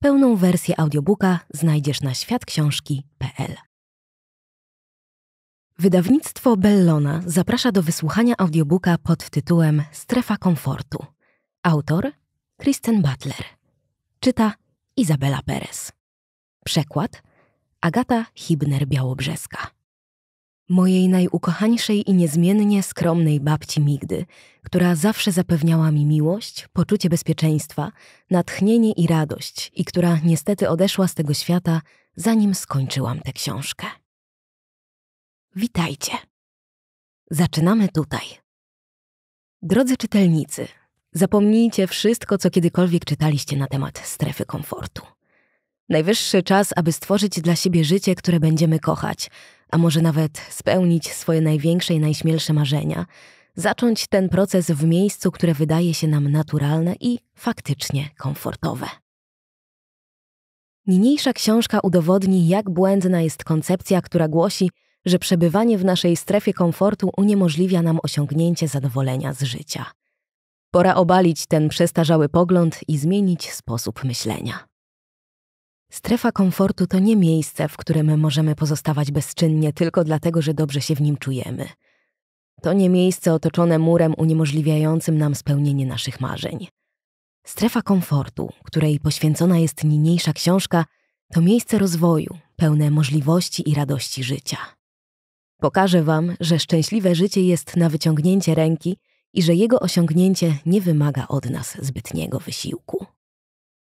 Pełną wersję audiobooka znajdziesz na światksiążki.pl. Wydawnictwo Bellona zaprasza do wysłuchania audiobooka pod tytułem Strefa komfortu. Autor Kristen Butler. Czyta Izabela Perez. Przekład Agata Hibner-Białobrzeska mojej najukochańszej i niezmiennie skromnej babci Migdy, która zawsze zapewniała mi miłość, poczucie bezpieczeństwa, natchnienie i radość, i która niestety odeszła z tego świata, zanim skończyłam tę książkę. Witajcie. Zaczynamy tutaj. Drodzy czytelnicy, zapomnijcie wszystko, co kiedykolwiek czytaliście na temat strefy komfortu. Najwyższy czas, aby stworzyć dla siebie życie, które będziemy kochać – a może nawet spełnić swoje największe i najśmielsze marzenia, zacząć ten proces w miejscu, które wydaje się nam naturalne i faktycznie komfortowe. Niniejsza książka udowodni, jak błędna jest koncepcja, która głosi, że przebywanie w naszej strefie komfortu uniemożliwia nam osiągnięcie zadowolenia z życia. Pora obalić ten przestarzały pogląd i zmienić sposób myślenia. Strefa komfortu to nie miejsce, w którym możemy pozostawać bezczynnie tylko dlatego, że dobrze się w nim czujemy. To nie miejsce otoczone murem uniemożliwiającym nam spełnienie naszych marzeń. Strefa komfortu, której poświęcona jest niniejsza książka, to miejsce rozwoju, pełne możliwości i radości życia. Pokażę Wam, że szczęśliwe życie jest na wyciągnięcie ręki i że jego osiągnięcie nie wymaga od nas zbytniego wysiłku.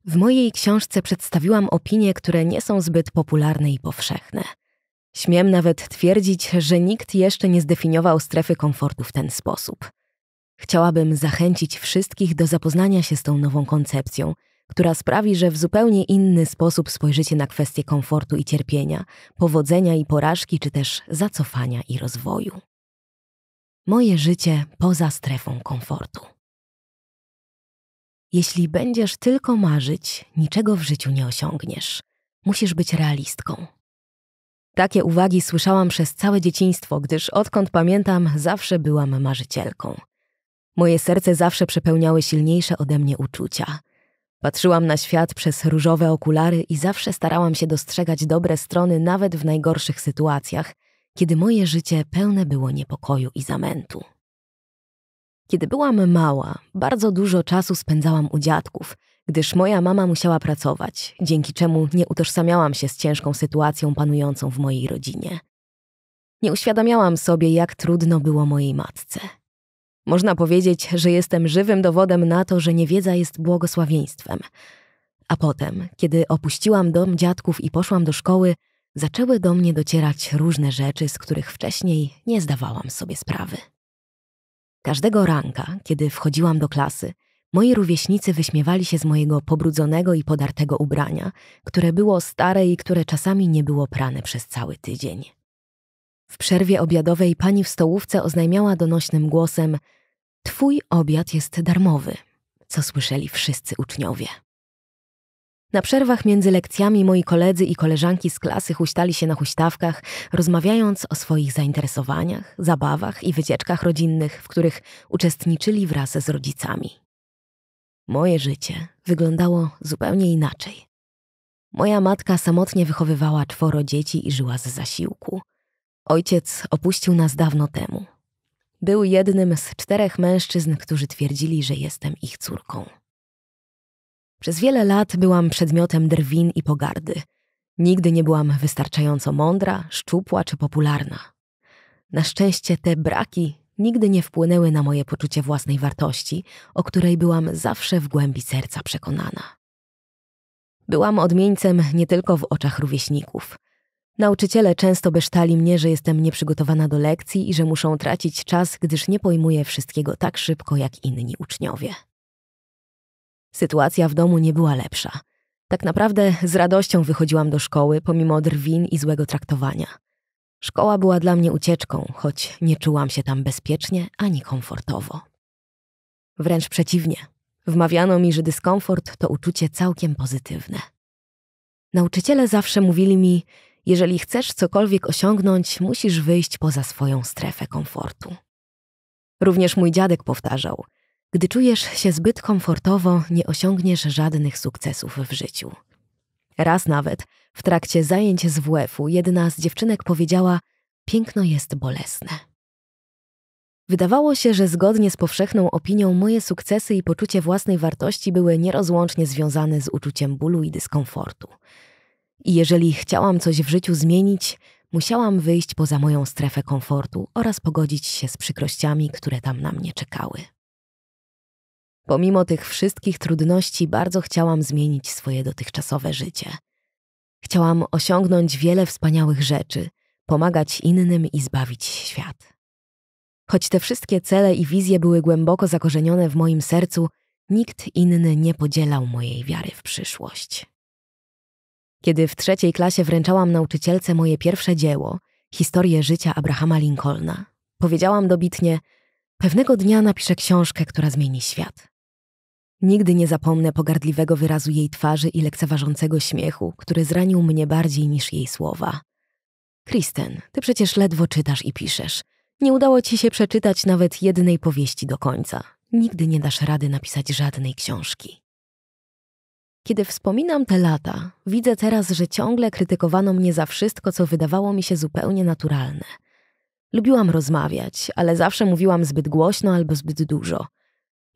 W mojej książce przedstawiłam opinie, które nie są zbyt popularne i powszechne. Śmiem nawet twierdzić, że nikt jeszcze nie zdefiniował strefy komfortu w ten sposób. Chciałabym zachęcić wszystkich do zapoznania się z tą nową koncepcją, która sprawi, że w zupełnie inny sposób spojrzycie na kwestie komfortu i cierpienia, powodzenia i porażki, czy też zacofania i rozwoju. Moje życie poza strefą komfortu. Jeśli będziesz tylko marzyć, niczego w życiu nie osiągniesz. Musisz być realistką. Takie uwagi słyszałam przez całe dzieciństwo, gdyż odkąd pamiętam, zawsze byłam marzycielką. Moje serce zawsze przepełniały silniejsze ode mnie uczucia. Patrzyłam na świat przez różowe okulary i zawsze starałam się dostrzegać dobre strony nawet w najgorszych sytuacjach, kiedy moje życie pełne było niepokoju i zamętu. Kiedy byłam mała, bardzo dużo czasu spędzałam u dziadków, gdyż moja mama musiała pracować, dzięki czemu nie utożsamiałam się z ciężką sytuacją panującą w mojej rodzinie. Nie uświadamiałam sobie, jak trudno było mojej matce. Można powiedzieć, że jestem żywym dowodem na to, że niewiedza jest błogosławieństwem. A potem, kiedy opuściłam dom dziadków i poszłam do szkoły, zaczęły do mnie docierać różne rzeczy, z których wcześniej nie zdawałam sobie sprawy. Każdego ranka, kiedy wchodziłam do klasy, moi rówieśnicy wyśmiewali się z mojego pobrudzonego i podartego ubrania, które było stare i które czasami nie było prane przez cały tydzień. W przerwie obiadowej pani w stołówce oznajmiała donośnym głosem: Twój obiad jest darmowy, co słyszeli wszyscy uczniowie. Na przerwach między lekcjami moi koledzy i koleżanki z klasy huśtali się na huśtawkach, rozmawiając o swoich zainteresowaniach, zabawach i wycieczkach rodzinnych, w których uczestniczyli wraz z rodzicami. Moje życie wyglądało zupełnie inaczej. Moja matka samotnie wychowywała czworo dzieci i żyła z zasiłku. Ojciec opuścił nas dawno temu. Był jednym z czterech mężczyzn, którzy twierdzili, że jestem ich córką. Przez wiele lat byłam przedmiotem drwin i pogardy. Nigdy nie byłam wystarczająco mądra, szczupła czy popularna. Na szczęście te braki nigdy nie wpłynęły na moje poczucie własnej wartości, o której byłam zawsze w głębi serca przekonana. Byłam odmieńcem nie tylko w oczach rówieśników. Nauczyciele często besztali mnie, że jestem nieprzygotowana do lekcji i że muszą tracić czas, gdyż nie pojmuję wszystkiego tak szybko jak inni uczniowie. Sytuacja w domu nie była lepsza. Tak naprawdę z radością wychodziłam do szkoły, pomimo drwin i złego traktowania. Szkoła była dla mnie ucieczką, choć nie czułam się tam bezpiecznie ani komfortowo. Wręcz przeciwnie, wmawiano mi, że dyskomfort to uczucie całkiem pozytywne. Nauczyciele zawsze mówili mi, jeżeli chcesz cokolwiek osiągnąć, musisz wyjść poza swoją strefę komfortu. Również mój dziadek powtarzał – gdy czujesz się zbyt komfortowo, nie osiągniesz żadnych sukcesów w życiu. Raz nawet w trakcie zajęć z WF-u jedna z dziewczynek powiedziała: Piękno jest bolesne. Wydawało się, że zgodnie z powszechną opinią moje sukcesy i poczucie własnej wartości były nierozłącznie związane z uczuciem bólu i dyskomfortu. I jeżeli chciałam coś w życiu zmienić, musiałam wyjść poza moją strefę komfortu oraz pogodzić się z przykrościami, które tam na mnie czekały. Pomimo tych wszystkich trudności, bardzo chciałam zmienić swoje dotychczasowe życie. Chciałam osiągnąć wiele wspaniałych rzeczy, pomagać innym i zbawić świat. Choć te wszystkie cele i wizje były głęboko zakorzenione w moim sercu, nikt inny nie podzielał mojej wiary w przyszłość. Kiedy w trzeciej klasie wręczałam nauczycielce moje pierwsze dzieło, historię życia Abrahama Lincolna, powiedziałam dobitnie: Pewnego dnia napiszę książkę, która zmieni świat. Nigdy nie zapomnę pogardliwego wyrazu jej twarzy i lekceważącego śmiechu, który zranił mnie bardziej niż jej słowa. Kristen, ty przecież ledwo czytasz i piszesz. Nie udało ci się przeczytać nawet jednej powieści do końca. Nigdy nie dasz rady napisać żadnej książki. Kiedy wspominam te lata, widzę teraz, że ciągle krytykowano mnie za wszystko, co wydawało mi się zupełnie naturalne. Lubiłam rozmawiać, ale zawsze mówiłam zbyt głośno albo zbyt dużo –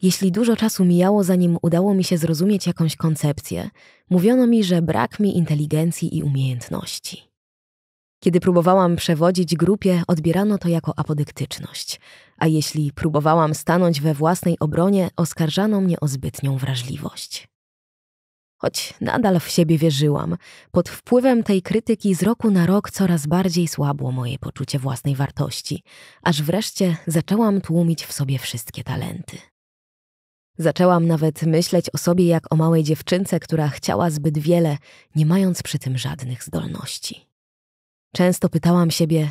jeśli dużo czasu mijało, zanim udało mi się zrozumieć jakąś koncepcję, mówiono mi, że brak mi inteligencji i umiejętności. Kiedy próbowałam przewodzić grupie, odbierano to jako apodyktyczność, a jeśli próbowałam stanąć we własnej obronie, oskarżano mnie o zbytnią wrażliwość. Choć nadal w siebie wierzyłam, pod wpływem tej krytyki z roku na rok coraz bardziej słabło moje poczucie własnej wartości, aż wreszcie zaczęłam tłumić w sobie wszystkie talenty. Zaczęłam nawet myśleć o sobie jak o małej dziewczynce, która chciała zbyt wiele, nie mając przy tym żadnych zdolności. Często pytałam siebie,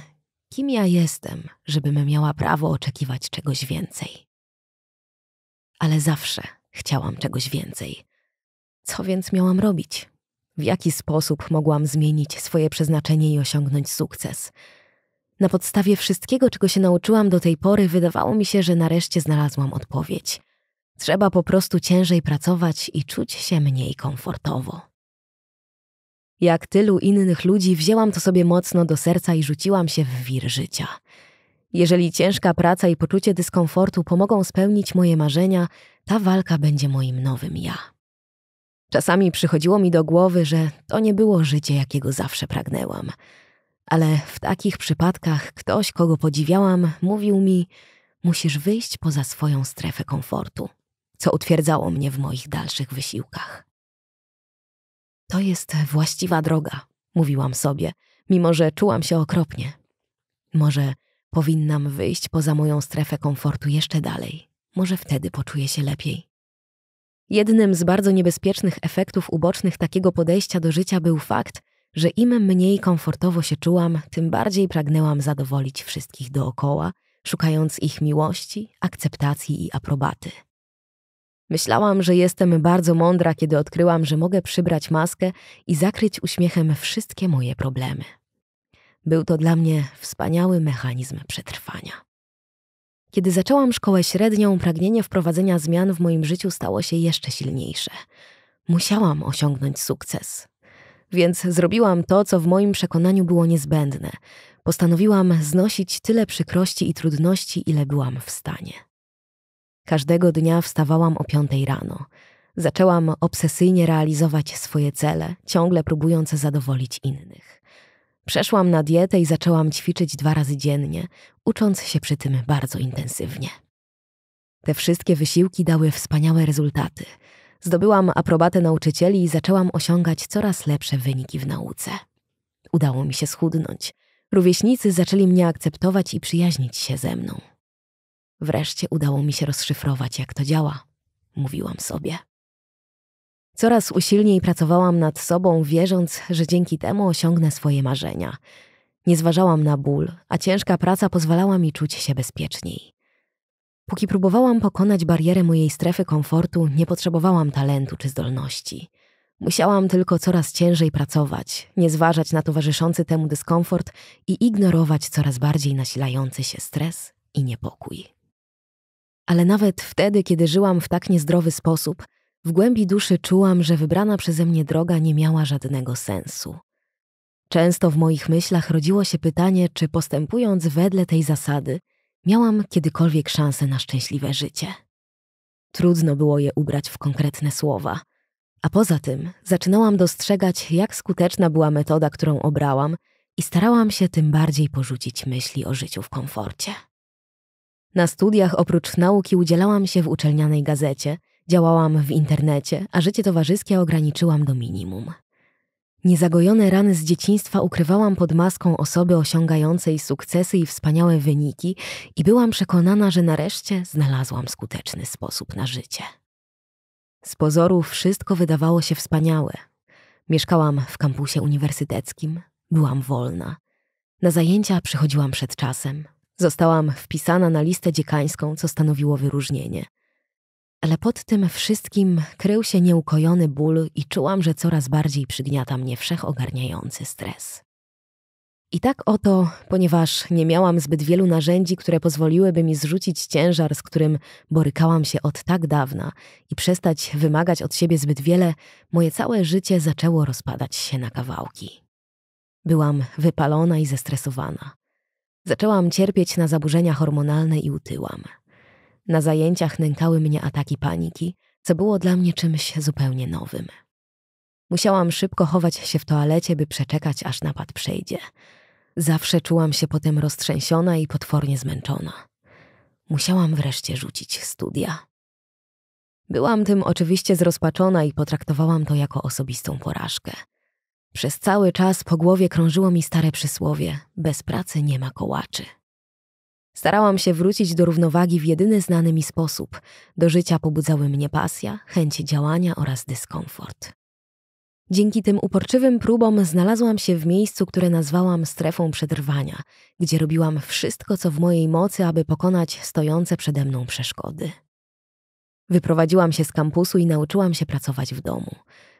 kim ja jestem, żebym miała prawo oczekiwać czegoś więcej. Ale zawsze chciałam czegoś więcej. Co więc miałam robić? W jaki sposób mogłam zmienić swoje przeznaczenie i osiągnąć sukces? Na podstawie wszystkiego, czego się nauczyłam do tej pory, wydawało mi się, że nareszcie znalazłam odpowiedź. Trzeba po prostu ciężej pracować i czuć się mniej komfortowo. Jak tylu innych ludzi, wzięłam to sobie mocno do serca i rzuciłam się w wir życia. Jeżeli ciężka praca i poczucie dyskomfortu pomogą spełnić moje marzenia, ta walka będzie moim nowym ja. Czasami przychodziło mi do głowy, że to nie było życie, jakiego zawsze pragnęłam. Ale w takich przypadkach ktoś, kogo podziwiałam, mówił mi: Musisz wyjść poza swoją strefę komfortu co utwierdzało mnie w moich dalszych wysiłkach. To jest właściwa droga, mówiłam sobie, mimo że czułam się okropnie. Może powinnam wyjść poza moją strefę komfortu jeszcze dalej. Może wtedy poczuję się lepiej. Jednym z bardzo niebezpiecznych efektów ubocznych takiego podejścia do życia był fakt, że im mniej komfortowo się czułam, tym bardziej pragnęłam zadowolić wszystkich dookoła, szukając ich miłości, akceptacji i aprobaty. Myślałam, że jestem bardzo mądra, kiedy odkryłam, że mogę przybrać maskę i zakryć uśmiechem wszystkie moje problemy. Był to dla mnie wspaniały mechanizm przetrwania. Kiedy zaczęłam szkołę średnią, pragnienie wprowadzenia zmian w moim życiu stało się jeszcze silniejsze. Musiałam osiągnąć sukces. Więc zrobiłam to, co w moim przekonaniu było niezbędne. Postanowiłam znosić tyle przykrości i trudności, ile byłam w stanie. Każdego dnia wstawałam o piątej rano. Zaczęłam obsesyjnie realizować swoje cele, ciągle próbując zadowolić innych. Przeszłam na dietę i zaczęłam ćwiczyć dwa razy dziennie, ucząc się przy tym bardzo intensywnie. Te wszystkie wysiłki dały wspaniałe rezultaty. Zdobyłam aprobatę nauczycieli i zaczęłam osiągać coraz lepsze wyniki w nauce. Udało mi się schudnąć. Rówieśnicy zaczęli mnie akceptować i przyjaźnić się ze mną. Wreszcie udało mi się rozszyfrować, jak to działa, mówiłam sobie. Coraz usilniej pracowałam nad sobą, wierząc, że dzięki temu osiągnę swoje marzenia. Nie zważałam na ból, a ciężka praca pozwalała mi czuć się bezpieczniej. Póki próbowałam pokonać barierę mojej strefy komfortu, nie potrzebowałam talentu czy zdolności. Musiałam tylko coraz ciężej pracować, nie zważać na towarzyszący temu dyskomfort i ignorować coraz bardziej nasilający się stres i niepokój. Ale nawet wtedy, kiedy żyłam w tak niezdrowy sposób, w głębi duszy czułam, że wybrana przeze mnie droga nie miała żadnego sensu. Często w moich myślach rodziło się pytanie, czy postępując wedle tej zasady, miałam kiedykolwiek szansę na szczęśliwe życie. Trudno było je ubrać w konkretne słowa. A poza tym zaczynałam dostrzegać, jak skuteczna była metoda, którą obrałam, i starałam się tym bardziej porzucić myśli o życiu w komforcie. Na studiach oprócz nauki udzielałam się w uczelnianej gazecie, działałam w internecie, a życie towarzyskie ograniczyłam do minimum. Niezagojone rany z dzieciństwa ukrywałam pod maską osoby osiągającej sukcesy i wspaniałe wyniki i byłam przekonana, że nareszcie znalazłam skuteczny sposób na życie. Z pozoru wszystko wydawało się wspaniałe. Mieszkałam w kampusie uniwersyteckim, byłam wolna. Na zajęcia przychodziłam przed czasem, Zostałam wpisana na listę dziekańską, co stanowiło wyróżnienie. Ale pod tym wszystkim krył się nieukojony ból i czułam, że coraz bardziej przygniata mnie wszechogarniający stres. I tak oto, ponieważ nie miałam zbyt wielu narzędzi, które pozwoliłyby mi zrzucić ciężar, z którym borykałam się od tak dawna i przestać wymagać od siebie zbyt wiele, moje całe życie zaczęło rozpadać się na kawałki. Byłam wypalona i zestresowana. Zaczęłam cierpieć na zaburzenia hormonalne i utyłam. Na zajęciach nękały mnie ataki paniki, co było dla mnie czymś zupełnie nowym. Musiałam szybko chować się w toalecie, by przeczekać, aż napad przejdzie. Zawsze czułam się potem roztrzęsiona i potwornie zmęczona. Musiałam wreszcie rzucić studia. Byłam tym oczywiście zrozpaczona i potraktowałam to jako osobistą porażkę – przez cały czas po głowie krążyło mi stare przysłowie: bez pracy nie ma kołaczy. Starałam się wrócić do równowagi w jedyny znany mi sposób. Do życia pobudzały mnie pasja, chęć działania oraz dyskomfort. Dzięki tym uporczywym próbom znalazłam się w miejscu, które nazwałam strefą przetrwania, gdzie robiłam wszystko, co w mojej mocy, aby pokonać stojące przede mną przeszkody. Wyprowadziłam się z kampusu i nauczyłam się pracować w domu.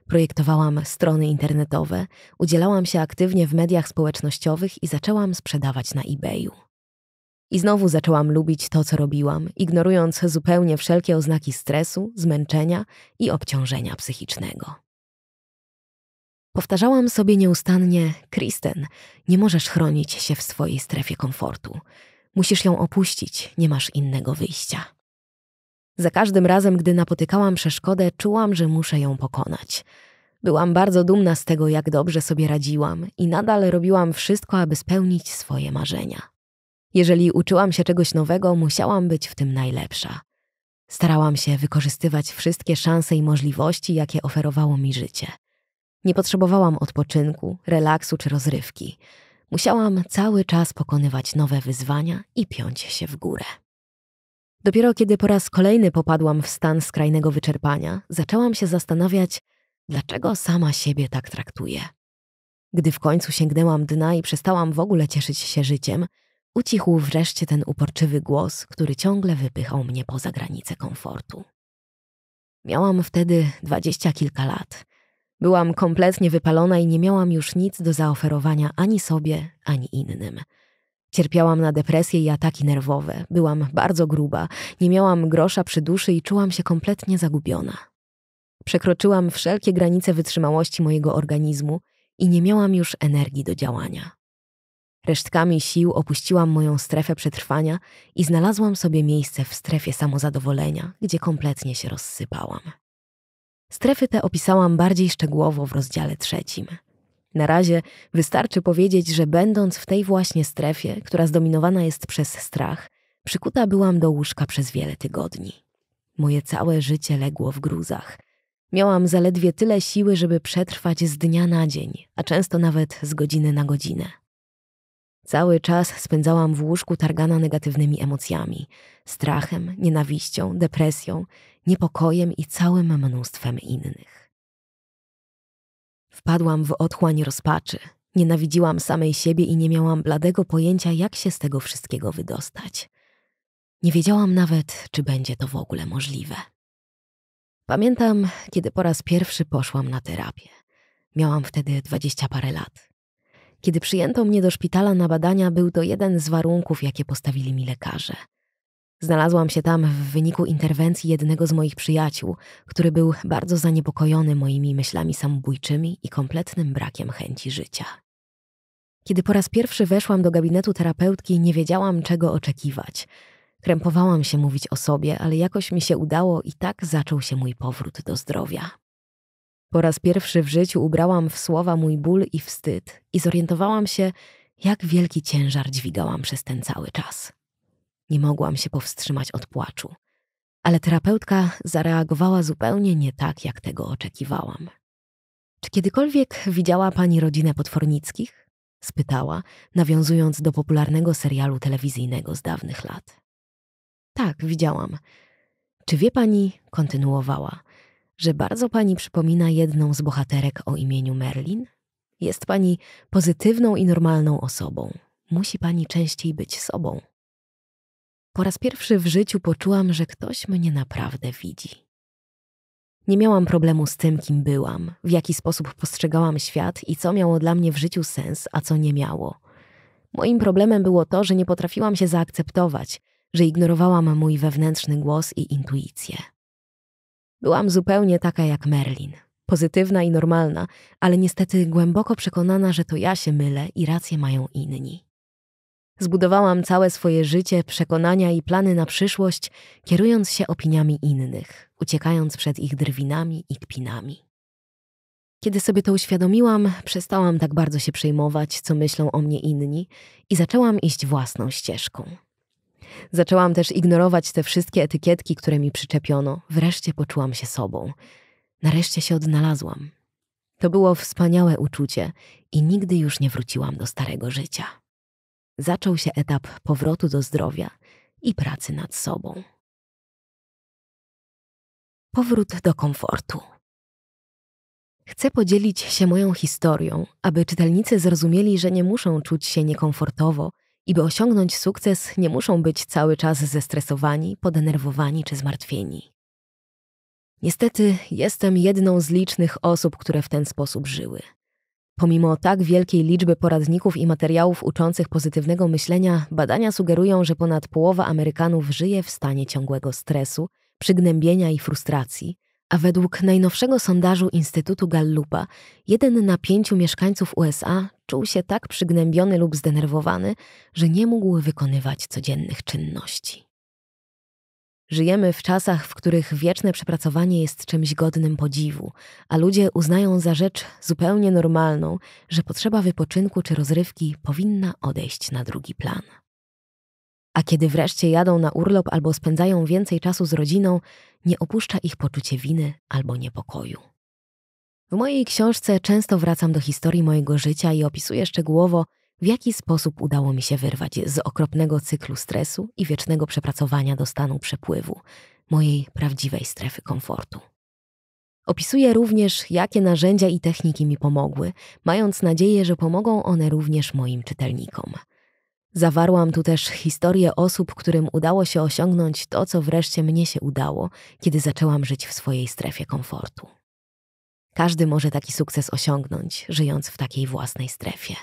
Projektowałam strony internetowe, udzielałam się aktywnie w mediach społecznościowych i zaczęłam sprzedawać na eBayu. I znowu zaczęłam lubić to, co robiłam, ignorując zupełnie wszelkie oznaki stresu, zmęczenia i obciążenia psychicznego. Powtarzałam sobie nieustannie: Kristen, nie możesz chronić się w swojej strefie komfortu. Musisz ją opuścić, nie masz innego wyjścia. Za każdym razem, gdy napotykałam przeszkodę, czułam, że muszę ją pokonać. Byłam bardzo dumna z tego, jak dobrze sobie radziłam i nadal robiłam wszystko, aby spełnić swoje marzenia. Jeżeli uczyłam się czegoś nowego, musiałam być w tym najlepsza. Starałam się wykorzystywać wszystkie szanse i możliwości, jakie oferowało mi życie. Nie potrzebowałam odpoczynku, relaksu czy rozrywki. Musiałam cały czas pokonywać nowe wyzwania i piąć się w górę. Dopiero kiedy po raz kolejny popadłam w stan skrajnego wyczerpania, zaczęłam się zastanawiać, dlaczego sama siebie tak traktuję. Gdy w końcu sięgnęłam dna i przestałam w ogóle cieszyć się życiem, ucichł wreszcie ten uporczywy głos, który ciągle wypychał mnie poza granice komfortu. Miałam wtedy dwadzieścia kilka lat. Byłam kompletnie wypalona i nie miałam już nic do zaoferowania ani sobie, ani innym. Cierpiałam na depresję i ataki nerwowe, byłam bardzo gruba, nie miałam grosza przy duszy i czułam się kompletnie zagubiona. Przekroczyłam wszelkie granice wytrzymałości mojego organizmu i nie miałam już energii do działania. Resztkami sił opuściłam moją strefę przetrwania i znalazłam sobie miejsce w strefie samozadowolenia, gdzie kompletnie się rozsypałam. Strefy te opisałam bardziej szczegółowo w rozdziale trzecim – na razie wystarczy powiedzieć, że będąc w tej właśnie strefie, która zdominowana jest przez strach, przykuta byłam do łóżka przez wiele tygodni. Moje całe życie legło w gruzach. Miałam zaledwie tyle siły, żeby przetrwać z dnia na dzień, a często nawet z godziny na godzinę. Cały czas spędzałam w łóżku targana negatywnymi emocjami strachem, nienawiścią, depresją, niepokojem i całym mnóstwem innych. Wpadłam w otchłań rozpaczy. Nienawidziłam samej siebie i nie miałam bladego pojęcia, jak się z tego wszystkiego wydostać. Nie wiedziałam nawet, czy będzie to w ogóle możliwe. Pamiętam, kiedy po raz pierwszy poszłam na terapię. Miałam wtedy dwadzieścia parę lat. Kiedy przyjęto mnie do szpitala na badania, był to jeden z warunków, jakie postawili mi lekarze – Znalazłam się tam w wyniku interwencji jednego z moich przyjaciół, który był bardzo zaniepokojony moimi myślami samobójczymi i kompletnym brakiem chęci życia. Kiedy po raz pierwszy weszłam do gabinetu terapeutki, nie wiedziałam, czego oczekiwać. Krępowałam się mówić o sobie, ale jakoś mi się udało i tak zaczął się mój powrót do zdrowia. Po raz pierwszy w życiu ubrałam w słowa mój ból i wstyd i zorientowałam się, jak wielki ciężar dźwigałam przez ten cały czas. Nie mogłam się powstrzymać od płaczu. Ale terapeutka zareagowała zupełnie nie tak, jak tego oczekiwałam. Czy kiedykolwiek widziała pani rodzinę Potwornickich? spytała, nawiązując do popularnego serialu telewizyjnego z dawnych lat. Tak, widziałam. Czy wie pani, kontynuowała, że bardzo pani przypomina jedną z bohaterek o imieniu Merlin? Jest pani pozytywną i normalną osobą. Musi pani częściej być sobą. Po raz pierwszy w życiu poczułam, że ktoś mnie naprawdę widzi. Nie miałam problemu z tym, kim byłam, w jaki sposób postrzegałam świat i co miało dla mnie w życiu sens, a co nie miało. Moim problemem było to, że nie potrafiłam się zaakceptować, że ignorowałam mój wewnętrzny głos i intuicję. Byłam zupełnie taka jak Merlin, pozytywna i normalna, ale niestety głęboko przekonana, że to ja się mylę i rację mają inni. Zbudowałam całe swoje życie, przekonania i plany na przyszłość, kierując się opiniami innych, uciekając przed ich drwinami i kpinami. Kiedy sobie to uświadomiłam, przestałam tak bardzo się przejmować, co myślą o mnie inni, i zaczęłam iść własną ścieżką. Zaczęłam też ignorować te wszystkie etykietki, które mi przyczepiono. Wreszcie poczułam się sobą. Nareszcie się odnalazłam. To było wspaniałe uczucie i nigdy już nie wróciłam do starego życia zaczął się etap powrotu do zdrowia i pracy nad sobą. Powrót do komfortu. Chcę podzielić się moją historią, aby czytelnicy zrozumieli, że nie muszą czuć się niekomfortowo i by osiągnąć sukces, nie muszą być cały czas zestresowani, podenerwowani czy zmartwieni. Niestety jestem jedną z licznych osób, które w ten sposób żyły. Pomimo tak wielkiej liczby poradników i materiałów uczących pozytywnego myślenia, badania sugerują, że ponad połowa Amerykanów żyje w stanie ciągłego stresu, przygnębienia i frustracji, a według najnowszego sondażu Instytutu Gallupa, jeden na pięciu mieszkańców USA czuł się tak przygnębiony lub zdenerwowany, że nie mógł wykonywać codziennych czynności. Żyjemy w czasach, w których wieczne przepracowanie jest czymś godnym podziwu, a ludzie uznają za rzecz zupełnie normalną, że potrzeba wypoczynku czy rozrywki powinna odejść na drugi plan. A kiedy wreszcie jadą na urlop albo spędzają więcej czasu z rodziną, nie opuszcza ich poczucie winy albo niepokoju. W mojej książce często wracam do historii mojego życia i opisuję szczegółowo, w jaki sposób udało mi się wyrwać z okropnego cyklu stresu i wiecznego przepracowania do stanu przepływu, mojej prawdziwej strefy komfortu. Opisuję również, jakie narzędzia i techniki mi pomogły, mając nadzieję, że pomogą one również moim czytelnikom. Zawarłam tu też historię osób, którym udało się osiągnąć to, co wreszcie mnie się udało, kiedy zaczęłam żyć w swojej strefie komfortu. Każdy może taki sukces osiągnąć, żyjąc w takiej własnej strefie.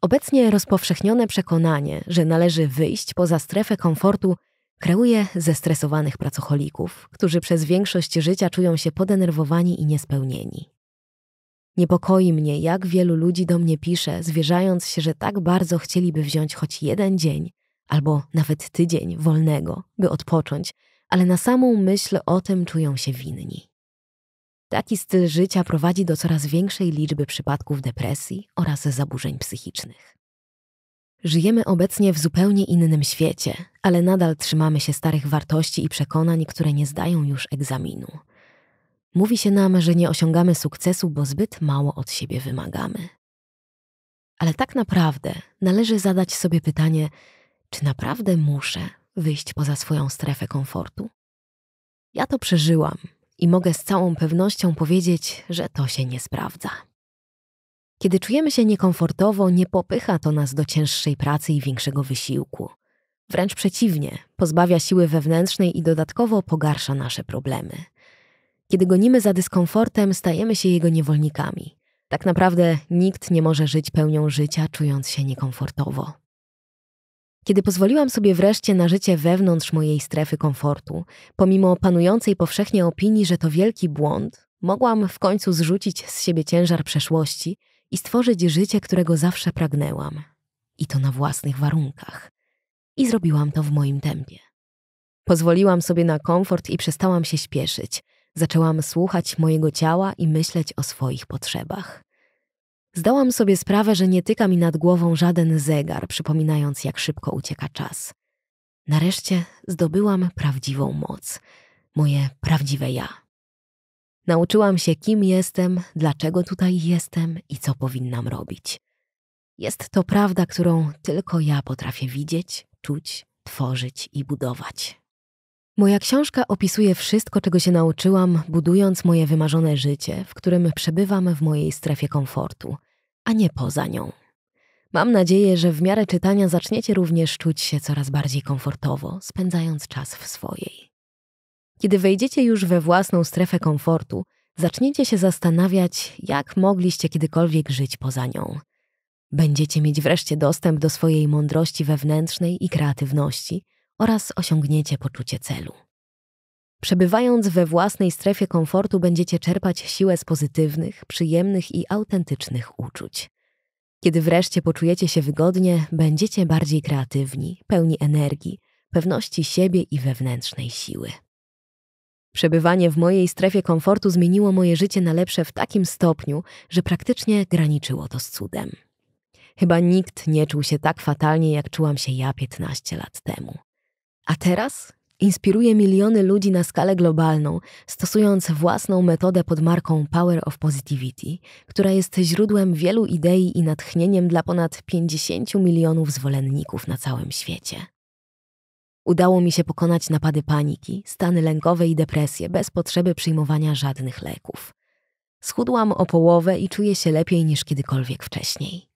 Obecnie rozpowszechnione przekonanie, że należy wyjść poza strefę komfortu, kreuje zestresowanych pracocholików, którzy przez większość życia czują się podenerwowani i niespełnieni. Niepokoi mnie, jak wielu ludzi do mnie pisze, zwierzając się, że tak bardzo chcieliby wziąć choć jeden dzień albo nawet tydzień wolnego, by odpocząć, ale na samą myśl o tym czują się winni. Taki styl życia prowadzi do coraz większej liczby przypadków depresji oraz zaburzeń psychicznych. Żyjemy obecnie w zupełnie innym świecie, ale nadal trzymamy się starych wartości i przekonań, które nie zdają już egzaminu. Mówi się nam, że nie osiągamy sukcesu, bo zbyt mało od siebie wymagamy. Ale tak naprawdę należy zadać sobie pytanie, czy naprawdę muszę wyjść poza swoją strefę komfortu? Ja to przeżyłam i mogę z całą pewnością powiedzieć, że to się nie sprawdza. Kiedy czujemy się niekomfortowo, nie popycha to nas do cięższej pracy i większego wysiłku. Wręcz przeciwnie, pozbawia siły wewnętrznej i dodatkowo pogarsza nasze problemy. Kiedy gonimy za dyskomfortem, stajemy się jego niewolnikami. Tak naprawdę nikt nie może żyć pełnią życia, czując się niekomfortowo. Kiedy pozwoliłam sobie wreszcie na życie wewnątrz mojej strefy komfortu, pomimo panującej powszechnie opinii, że to wielki błąd, mogłam w końcu zrzucić z siebie ciężar przeszłości i stworzyć życie, którego zawsze pragnęłam. I to na własnych warunkach. I zrobiłam to w moim tempie. Pozwoliłam sobie na komfort i przestałam się śpieszyć. Zaczęłam słuchać mojego ciała i myśleć o swoich potrzebach. Zdałam sobie sprawę, że nie tyka mi nad głową żaden zegar, przypominając, jak szybko ucieka czas. Nareszcie zdobyłam prawdziwą moc, moje prawdziwe ja. Nauczyłam się, kim jestem, dlaczego tutaj jestem i co powinnam robić. Jest to prawda, którą tylko ja potrafię widzieć, czuć, tworzyć i budować. Moja książka opisuje wszystko, czego się nauczyłam, budując moje wymarzone życie, w którym przebywam w mojej strefie komfortu, a nie poza nią. Mam nadzieję, że w miarę czytania zaczniecie również czuć się coraz bardziej komfortowo, spędzając czas w swojej. Kiedy wejdziecie już we własną strefę komfortu, zaczniecie się zastanawiać, jak mogliście kiedykolwiek żyć poza nią. Będziecie mieć wreszcie dostęp do swojej mądrości wewnętrznej i kreatywności – oraz osiągniecie poczucie celu. Przebywając we własnej strefie komfortu, będziecie czerpać siłę z pozytywnych, przyjemnych i autentycznych uczuć. Kiedy wreszcie poczujecie się wygodnie, będziecie bardziej kreatywni, pełni energii, pewności siebie i wewnętrznej siły. Przebywanie w mojej strefie komfortu zmieniło moje życie na lepsze w takim stopniu, że praktycznie graniczyło to z cudem. Chyba nikt nie czuł się tak fatalnie, jak czułam się ja 15 lat temu. A teraz inspiruje miliony ludzi na skalę globalną, stosując własną metodę pod marką Power of Positivity, która jest źródłem wielu idei i natchnieniem dla ponad 50 milionów zwolenników na całym świecie. Udało mi się pokonać napady paniki, stany lękowe i depresje bez potrzeby przyjmowania żadnych leków. Schudłam o połowę i czuję się lepiej niż kiedykolwiek wcześniej.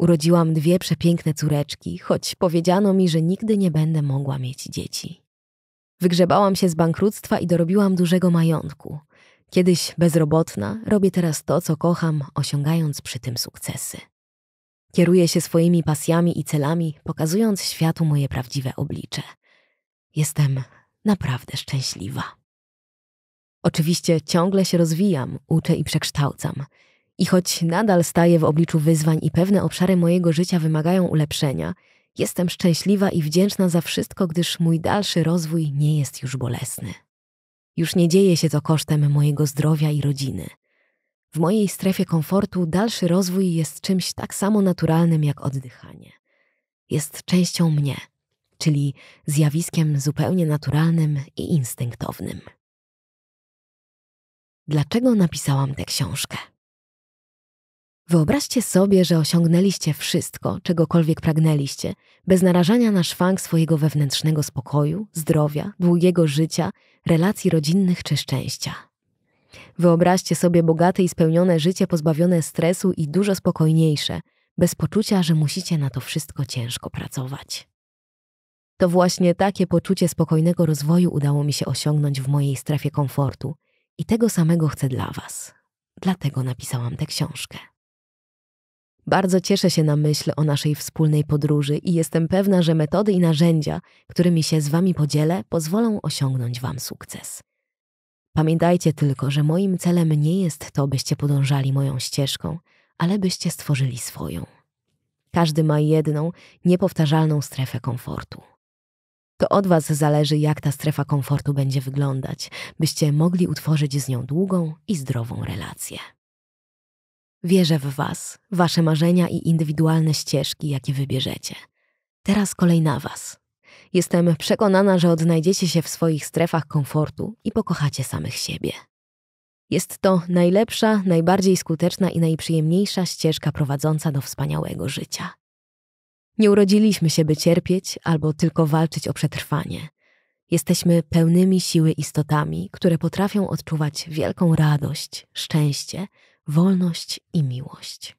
Urodziłam dwie przepiękne córeczki, choć powiedziano mi, że nigdy nie będę mogła mieć dzieci. Wygrzebałam się z bankructwa i dorobiłam dużego majątku. Kiedyś bezrobotna, robię teraz to, co kocham, osiągając przy tym sukcesy. Kieruję się swoimi pasjami i celami, pokazując światu moje prawdziwe oblicze. Jestem naprawdę szczęśliwa. Oczywiście ciągle się rozwijam, uczę i przekształcam – i choć nadal staję w obliczu wyzwań i pewne obszary mojego życia wymagają ulepszenia, jestem szczęśliwa i wdzięczna za wszystko, gdyż mój dalszy rozwój nie jest już bolesny. Już nie dzieje się to kosztem mojego zdrowia i rodziny. W mojej strefie komfortu dalszy rozwój jest czymś tak samo naturalnym jak oddychanie. Jest częścią mnie, czyli zjawiskiem zupełnie naturalnym i instynktownym. Dlaczego napisałam tę książkę? Wyobraźcie sobie, że osiągnęliście wszystko, czegokolwiek pragnęliście, bez narażania na szwank swojego wewnętrznego spokoju, zdrowia, długiego życia, relacji rodzinnych czy szczęścia. Wyobraźcie sobie bogate i spełnione życie pozbawione stresu i dużo spokojniejsze, bez poczucia, że musicie na to wszystko ciężko pracować. To właśnie takie poczucie spokojnego rozwoju udało mi się osiągnąć w mojej strefie komfortu i tego samego chcę dla Was. Dlatego napisałam tę książkę. Bardzo cieszę się na myśl o naszej wspólnej podróży i jestem pewna, że metody i narzędzia, którymi się z Wami podzielę, pozwolą osiągnąć Wam sukces. Pamiętajcie tylko, że moim celem nie jest to, byście podążali moją ścieżką, ale byście stworzyli swoją. Każdy ma jedną, niepowtarzalną strefę komfortu. To od Was zależy, jak ta strefa komfortu będzie wyglądać, byście mogli utworzyć z nią długą i zdrową relację. Wierzę w Was, Wasze marzenia i indywidualne ścieżki, jakie wybierzecie. Teraz kolej na Was. Jestem przekonana, że odnajdziecie się w swoich strefach komfortu i pokochacie samych siebie. Jest to najlepsza, najbardziej skuteczna i najprzyjemniejsza ścieżka prowadząca do wspaniałego życia. Nie urodziliśmy się, by cierpieć albo tylko walczyć o przetrwanie. Jesteśmy pełnymi siły istotami, które potrafią odczuwać wielką radość, szczęście wolność i miłość.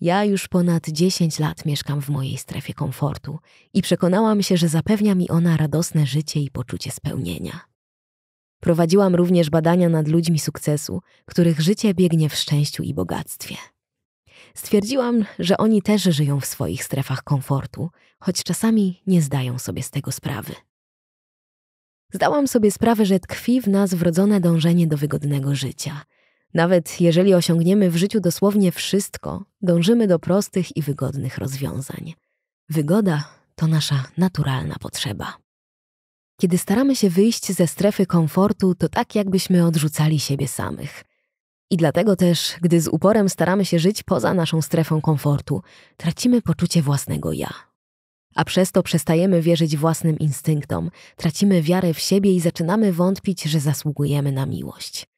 Ja już ponad 10 lat mieszkam w mojej strefie komfortu i przekonałam się, że zapewnia mi ona radosne życie i poczucie spełnienia. Prowadziłam również badania nad ludźmi sukcesu, których życie biegnie w szczęściu i bogactwie. Stwierdziłam, że oni też żyją w swoich strefach komfortu, choć czasami nie zdają sobie z tego sprawy. Zdałam sobie sprawę, że tkwi w nas wrodzone dążenie do wygodnego życia – nawet jeżeli osiągniemy w życiu dosłownie wszystko, dążymy do prostych i wygodnych rozwiązań. Wygoda to nasza naturalna potrzeba. Kiedy staramy się wyjść ze strefy komfortu, to tak jakbyśmy odrzucali siebie samych. I dlatego też, gdy z uporem staramy się żyć poza naszą strefą komfortu, tracimy poczucie własnego ja. A przez to przestajemy wierzyć własnym instynktom, tracimy wiarę w siebie i zaczynamy wątpić, że zasługujemy na miłość.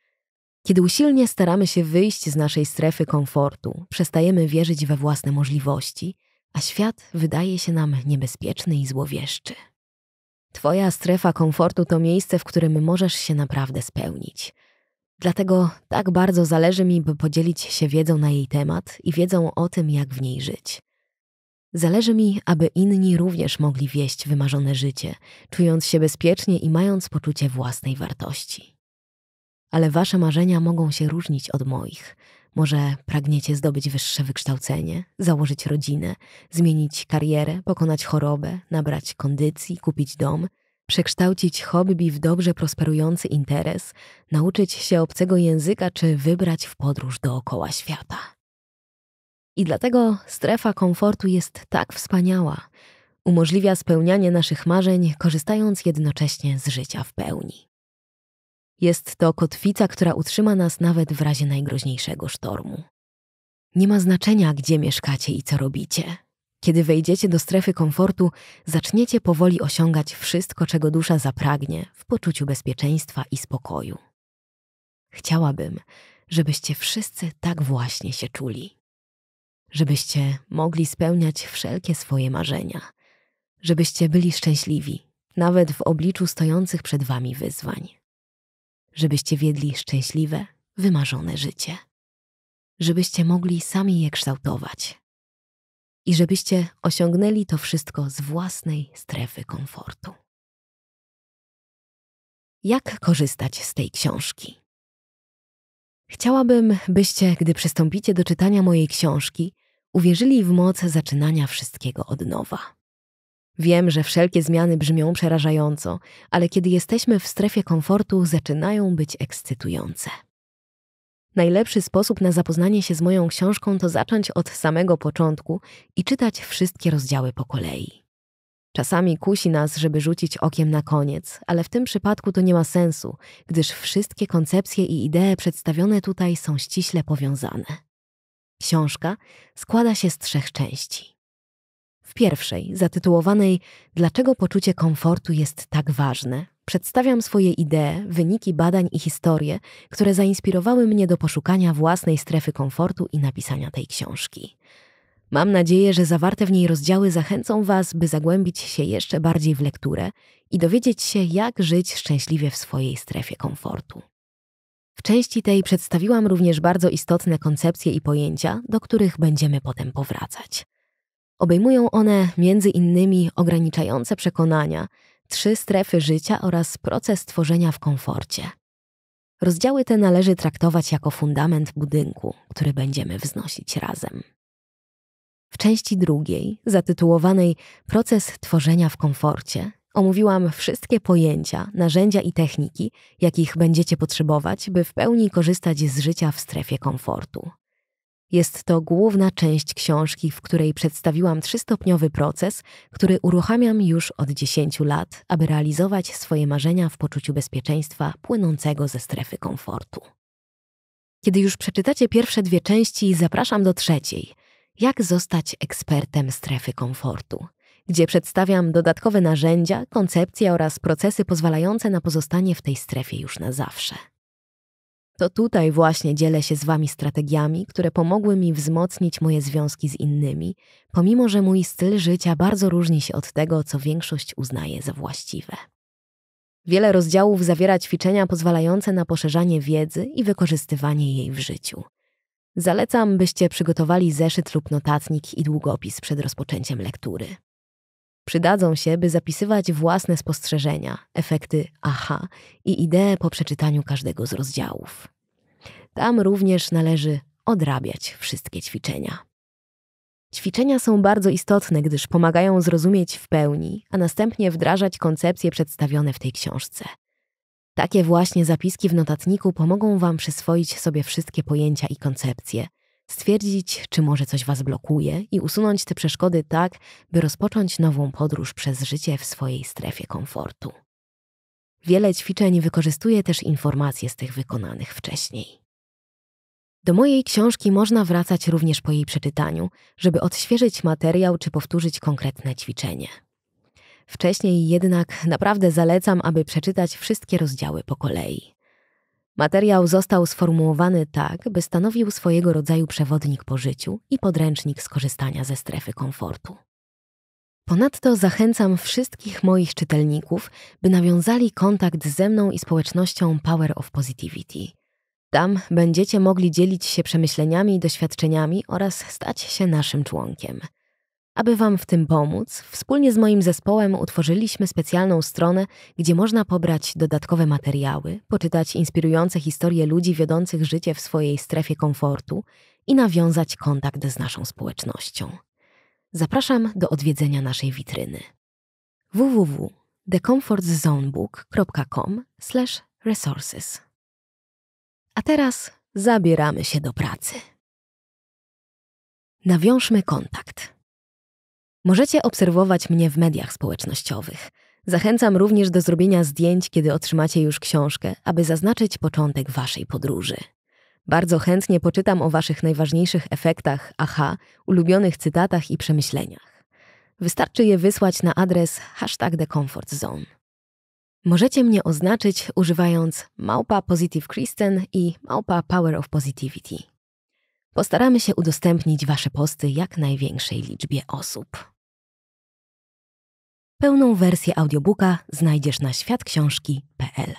Kiedy usilnie staramy się wyjść z naszej strefy komfortu, przestajemy wierzyć we własne możliwości, a świat wydaje się nam niebezpieczny i złowieszczy. Twoja strefa komfortu to miejsce, w którym możesz się naprawdę spełnić. Dlatego tak bardzo zależy mi, by podzielić się wiedzą na jej temat i wiedzą o tym, jak w niej żyć. Zależy mi, aby inni również mogli wieść wymarzone życie, czując się bezpiecznie i mając poczucie własnej wartości ale wasze marzenia mogą się różnić od moich. Może pragniecie zdobyć wyższe wykształcenie, założyć rodzinę, zmienić karierę, pokonać chorobę, nabrać kondycji, kupić dom, przekształcić hobby w dobrze prosperujący interes, nauczyć się obcego języka czy wybrać w podróż dookoła świata. I dlatego strefa komfortu jest tak wspaniała. Umożliwia spełnianie naszych marzeń, korzystając jednocześnie z życia w pełni. Jest to kotwica, która utrzyma nas nawet w razie najgroźniejszego sztormu. Nie ma znaczenia, gdzie mieszkacie i co robicie. Kiedy wejdziecie do strefy komfortu, zaczniecie powoli osiągać wszystko, czego dusza zapragnie, w poczuciu bezpieczeństwa i spokoju. Chciałabym, żebyście wszyscy tak właśnie się czuli. Żebyście mogli spełniać wszelkie swoje marzenia. Żebyście byli szczęśliwi, nawet w obliczu stojących przed wami wyzwań żebyście wiedli szczęśliwe, wymarzone życie. Żebyście mogli sami je kształtować. I żebyście osiągnęli to wszystko z własnej strefy komfortu. Jak korzystać z tej książki? Chciałabym, byście, gdy przystąpicie do czytania mojej książki, uwierzyli w moc zaczynania wszystkiego od nowa. Wiem, że wszelkie zmiany brzmią przerażająco, ale kiedy jesteśmy w strefie komfortu, zaczynają być ekscytujące. Najlepszy sposób na zapoznanie się z moją książką to zacząć od samego początku i czytać wszystkie rozdziały po kolei. Czasami kusi nas, żeby rzucić okiem na koniec, ale w tym przypadku to nie ma sensu, gdyż wszystkie koncepcje i idee przedstawione tutaj są ściśle powiązane. Książka składa się z trzech części w pierwszej, zatytułowanej Dlaczego poczucie komfortu jest tak ważne? Przedstawiam swoje idee, wyniki badań i historie, które zainspirowały mnie do poszukania własnej strefy komfortu i napisania tej książki. Mam nadzieję, że zawarte w niej rozdziały zachęcą Was, by zagłębić się jeszcze bardziej w lekturę i dowiedzieć się, jak żyć szczęśliwie w swojej strefie komfortu. W części tej przedstawiłam również bardzo istotne koncepcje i pojęcia, do których będziemy potem powracać. Obejmują one między innymi ograniczające przekonania, trzy strefy życia oraz proces tworzenia w komforcie. Rozdziały te należy traktować jako fundament budynku, który będziemy wznosić razem. W części drugiej, zatytułowanej Proces tworzenia w komforcie, omówiłam wszystkie pojęcia, narzędzia i techniki, jakich będziecie potrzebować, by w pełni korzystać z życia w strefie komfortu. Jest to główna część książki, w której przedstawiłam trzystopniowy proces, który uruchamiam już od 10 lat, aby realizować swoje marzenia w poczuciu bezpieczeństwa płynącego ze strefy komfortu. Kiedy już przeczytacie pierwsze dwie części, zapraszam do trzeciej. Jak zostać ekspertem strefy komfortu? gdzie przedstawiam dodatkowe narzędzia, koncepcje oraz procesy pozwalające na pozostanie w tej strefie już na zawsze. To tutaj właśnie dzielę się z Wami strategiami, które pomogły mi wzmocnić moje związki z innymi, pomimo że mój styl życia bardzo różni się od tego, co większość uznaje za właściwe. Wiele rozdziałów zawiera ćwiczenia pozwalające na poszerzanie wiedzy i wykorzystywanie jej w życiu. Zalecam, byście przygotowali zeszyt lub notatnik i długopis przed rozpoczęciem lektury. Przydadzą się, by zapisywać własne spostrzeżenia, efekty aha i idee po przeczytaniu każdego z rozdziałów. Tam również należy odrabiać wszystkie ćwiczenia. Ćwiczenia są bardzo istotne, gdyż pomagają zrozumieć w pełni, a następnie wdrażać koncepcje przedstawione w tej książce. Takie właśnie zapiski w notatniku pomogą Wam przyswoić sobie wszystkie pojęcia i koncepcje – stwierdzić, czy może coś Was blokuje i usunąć te przeszkody tak, by rozpocząć nową podróż przez życie w swojej strefie komfortu. Wiele ćwiczeń wykorzystuje też informacje z tych wykonanych wcześniej. Do mojej książki można wracać również po jej przeczytaniu, żeby odświeżyć materiał czy powtórzyć konkretne ćwiczenie. Wcześniej jednak naprawdę zalecam, aby przeczytać wszystkie rozdziały po kolei. Materiał został sformułowany tak, by stanowił swojego rodzaju przewodnik po życiu i podręcznik skorzystania ze strefy komfortu. Ponadto zachęcam wszystkich moich czytelników, by nawiązali kontakt ze mną i społecznością Power of Positivity. Tam będziecie mogli dzielić się przemyśleniami i doświadczeniami oraz stać się naszym członkiem. Aby Wam w tym pomóc, wspólnie z moim zespołem utworzyliśmy specjalną stronę, gdzie można pobrać dodatkowe materiały, poczytać inspirujące historie ludzi wiodących życie w swojej strefie komfortu i nawiązać kontakt z naszą społecznością. Zapraszam do odwiedzenia naszej witryny www.thecomfortzonebook.com/resources. A teraz zabieramy się do pracy. Nawiążmy kontakt. Możecie obserwować mnie w mediach społecznościowych. Zachęcam również do zrobienia zdjęć, kiedy otrzymacie już książkę, aby zaznaczyć początek waszej podróży. Bardzo chętnie poczytam o waszych najważniejszych efektach, aha, ulubionych cytatach i przemyśleniach. Wystarczy je wysłać na adres hashtag TheComfortZone. Możecie mnie oznaczyć używając małpa Positive Christian i małpa Power of Positivity. Postaramy się udostępnić wasze posty jak największej liczbie osób. Pełną wersję audiobooka znajdziesz na światksiążki.pl.